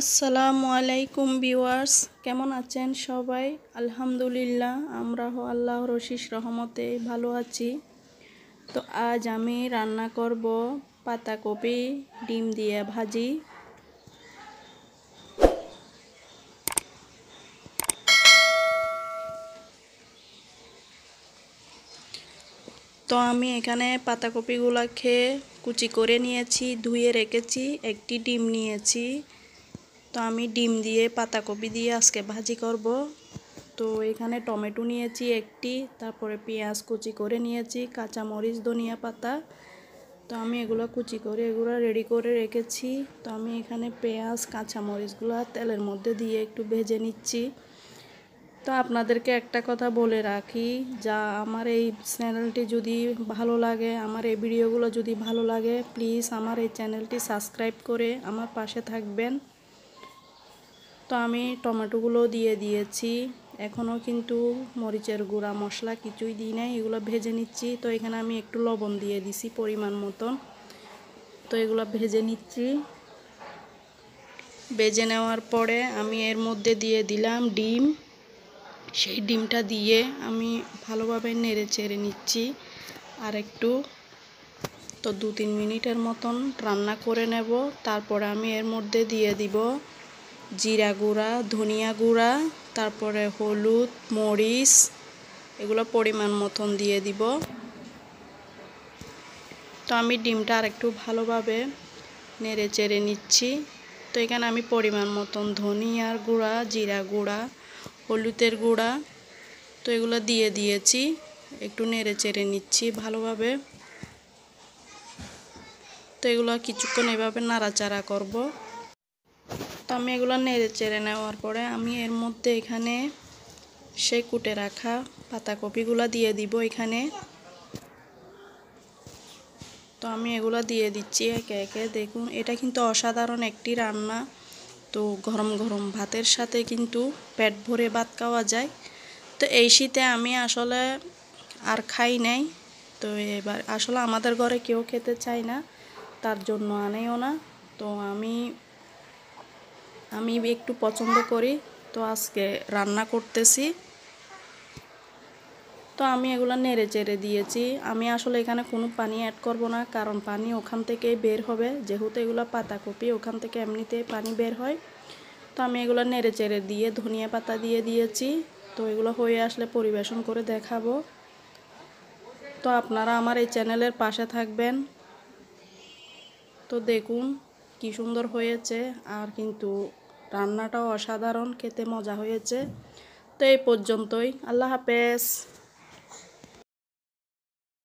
আসসালামু আলাইকুম ভিউয়ার্স কেমন আছেন সবাই আলহামদুলিল্লাহ আমরা আল্লাহ রশিস রহমতে ভালো আছি তো আজ আমি রান্না করব পাতাকপি ডিম দিয়ে ভাজি তো আমি এখানে পাতাকপিগুলোকে কুচি করে নিয়েছি ধুয়ে রেখেছি একটি ডিম নিয়েছি তো আমি ডিম দিয়ে পাতাকপি দিয়ে আজকে ভাজি করব তো এখানে টমেটো নিয়েছি একটি তারপরে পেঁয়াজ কুচি করে নিয়েছি কাঁচামরিচ ধনিয়া পাতা তো আমি এগুলো কুচি করে এগুলো রেডি করে রেখেছি তো আমি এখানে পেঁয়াজ কাঁচামরিচগুলো তেলের মধ্যে দিয়ে একটু ভেজে নিচ্ছি তো আপনাদেরকে একটা কথা বলে রাখি যা আমার এই চ্যানেলটি যদি ভালো লাগে আমার এই ভিডিওগুলো যদি ভালো লাগে প্লিজ আমার এই চ্যানেলটি সাবস্ক্রাইব করে আমার পাশে থাকবেন তো আমি টমেটোগুলো দিয়ে দিয়েছি এখনও কিন্তু মরিচের গুঁড়া মশলা কিছুই দিই নাই এগুলো ভেজে নিচ্ছি তো এখানে আমি একটু লবণ দিয়ে দিছি পরিমাণ মতন তো এগুলো ভেজে নিচ্ছি ভেজে নেওয়ার পরে আমি এর মধ্যে দিয়ে দিলাম ডিম সেই ডিমটা দিয়ে আমি ভালোভাবে নেড়ে চেড়ে নিচ্ছি আর একটু তো দু তিন মিনিটের মতন রান্না করে নেব তারপরে আমি এর মধ্যে দিয়ে দিব জিরা গুঁড়া ধনিয়া গুঁড়া তারপরে হলুদ মরিচ এগুলো পরিমাণ মতন দিয়ে দিব তো আমি ডিমটা আর একটু ভালোভাবে নেড়ে চেড়ে নিচ্ছি তো এখানে আমি পরিমাণ মতন ধনিয়ার গুঁড়া জিরা গুঁড়া হলুদের গুঁড়া তো এগুলো দিয়ে দিয়েছি একটু নেড়ে চেড়ে নিচ্ছি ভালোভাবে তো এগুলো কিছুক্ষণ এভাবে নাড়াচাড়া করবো তো আমি এগুলো নেড়ে চেড়ে নেওয়ার পরে আমি এর মধ্যে এখানে সেই কুটে রাখা পাতাকপিগুলো দিয়ে দিব এখানে তো আমি এগুলো দিয়ে দিচ্ছি একে একে দেখুন এটা কিন্তু অসাধারণ একটি রান্না তো গরম গরম ভাতের সাথে কিন্তু পেট ভরে ভাত খাওয়া যায় তো এই শীতে আমি আসলে আর খাই নাই তো এবার আসলে আমাদের ঘরে কেউ খেতে চায় না তার জন্য আনেও না তো আমি আমি একটু পছন্দ করি তো আজকে রান্না করতেছি তো আমি এগুলো নেড়ে চেড়ে দিয়েছি আমি আসলে এখানে কোনো পানি অ্যাড করব না কারণ পানি ওখান থেকেই বের হবে যেহেতু এগুলো পাতাকপি ওখান থেকে এমনিতেই পানি বের হয় তো আমি এগুলো নেড়ে চেড়ে দিয়ে ধনিয়া পাতা দিয়ে দিয়েছি তো এগুলো হয়ে আসলে পরিবেশন করে দেখাবো তো আপনারা আমার এই চ্যানেলের পাশে থাকবেন তো দেখুন কি সুন্দর হয়েছে আর কিন্তু রান্নাটাও অসাধারণ খেতে মজা হয়েছে তো এই পর্যন্তই আল্লাহ হাফেজ